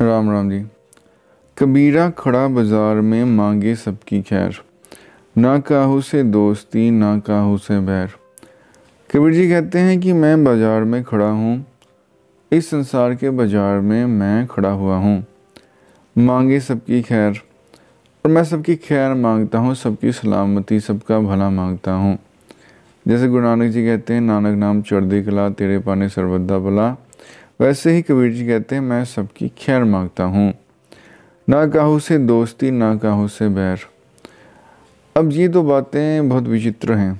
राम राम जी कबीरा खड़ा बाजार में मांगे सबकी खैर ना काहू से दोस्ती ना काहू से बैर कबीर जी कहते हैं कि मैं बाजार में खड़ा हूँ इस संसार के बाजार में मैं खड़ा हुआ हूँ मांगे सबकी खैर और मैं सबकी खैर मांगता हूँ सबकी सलामती सबका भला मांगता हूँ जैसे गुरु नानक जी कहते हैं नानक नाम चढ़दी कला तेरे पाने सरबदा भला वैसे ही कबीर जी कहते हैं मैं सबकी खैर मांगता हूँ ना काहू से दोस्ती ना काहू से बैर अब ये तो बातें बहुत विचित्र हैं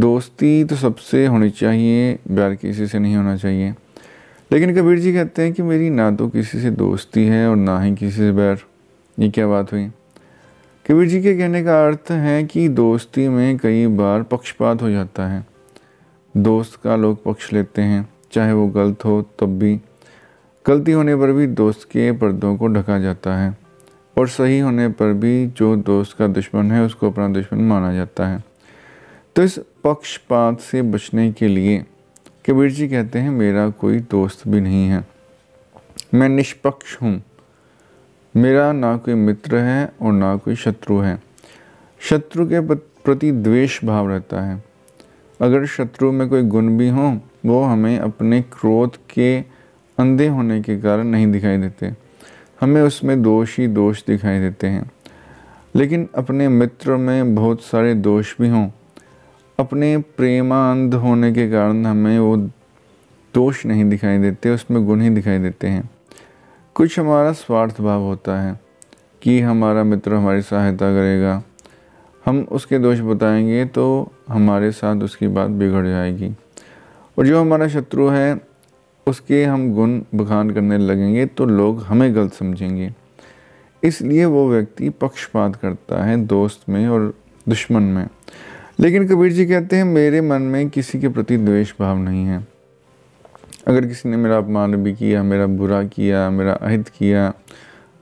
दोस्ती तो सबसे होनी चाहिए बैर किसी से नहीं होना चाहिए लेकिन कबीर जी कहते हैं कि मेरी ना तो किसी से दोस्ती है और ना ही किसी से बैर ये क्या बात हुई कबीर जी के कहने का अर्थ है कि दोस्ती में कई बार पक्षपात हो जाता है दोस्त का लोग पक्ष लेते हैं चाहे वो गलत हो तब भी गलती होने पर भी दोस्त के पर्दों को ढका जाता है और सही होने पर भी जो दोस्त का दुश्मन है उसको अपना दुश्मन माना जाता है तो इस पक्षपात से बचने के लिए कबीर जी कहते हैं मेरा कोई दोस्त भी नहीं है मैं निष्पक्ष हूँ मेरा ना कोई मित्र है और ना कोई शत्रु है शत्रु के प्रति द्वेष भाव रहता है अगर शत्रु में कोई गुण भी हों वो हमें अपने क्रोध के अंधे होने के कारण नहीं दिखाई देते हमें उसमें दोष ही दोष दिखाई देते हैं लेकिन अपने मित्र में बहुत सारे दोष भी हों अपने प्रेमांध होने के कारण हमें वो दोष नहीं दिखाई देते उसमें गुण ही दिखाई देते हैं कुछ हमारा स्वार्थ भाव होता है कि हमारा मित्र हमारी सहायता करेगा हम उसके दोष बताएंगे तो हमारे साथ उसकी बात बिगड़ जाएगी और जो हमारा शत्रु है उसके हम गुण बखान करने लगेंगे तो लोग हमें गलत समझेंगे इसलिए वो व्यक्ति पक्षपात करता है दोस्त में और दुश्मन में लेकिन कबीर जी कहते हैं मेरे मन में किसी के प्रति द्वेष भाव नहीं है अगर किसी ने मेरा अपमान भी किया मेरा बुरा किया मेरा अहित किया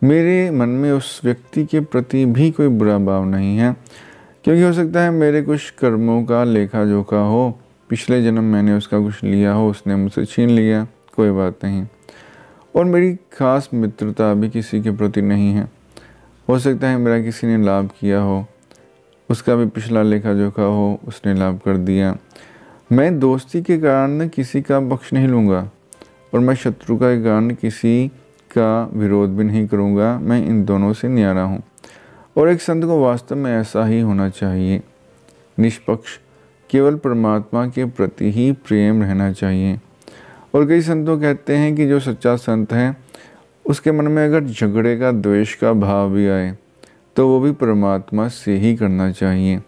मेरे मन में उस व्यक्ति के प्रति भी कोई बुरा भाव नहीं है क्योंकि हो सकता है मेरे कुछ कर्मों का लेखा जोखा हो पिछले जन्म मैंने उसका कुछ लिया हो उसने मुझसे छीन लिया कोई बात नहीं और मेरी खास मित्रता अभी किसी के प्रति नहीं है हो सकता है मेरा किसी ने लाभ किया हो उसका भी पिछला लेखा जोखा हो उसने लाभ कर दिया मैं दोस्ती के कारण किसी का पक्ष नहीं लूँगा और मैं शत्रु का कारण किसी का विरोध भी नहीं करूँगा मैं इन दोनों से न्यारा हूँ और एक संत को वास्तव में ऐसा ही होना चाहिए निष्पक्ष केवल परमात्मा के प्रति ही प्रेम रहना चाहिए और कई संतों कहते हैं कि जो सच्चा संत है उसके मन में अगर झगड़े का द्वेष का भाव भी आए तो वो भी परमात्मा से ही करना चाहिए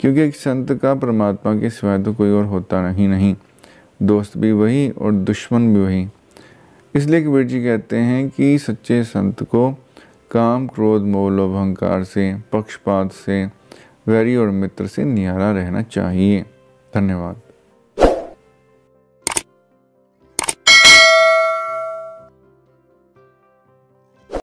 क्योंकि एक संत का परमात्मा के सिवाय तो कोई और होता नहीं नहीं दोस्त भी वही और दुश्मन भी वही इसलिए कबीर जी कहते हैं कि सच्चे संत को काम क्रोध मोल अहंकार से पक्षपात से वैरी और मित्र से निहारा रहना चाहिए धन्यवाद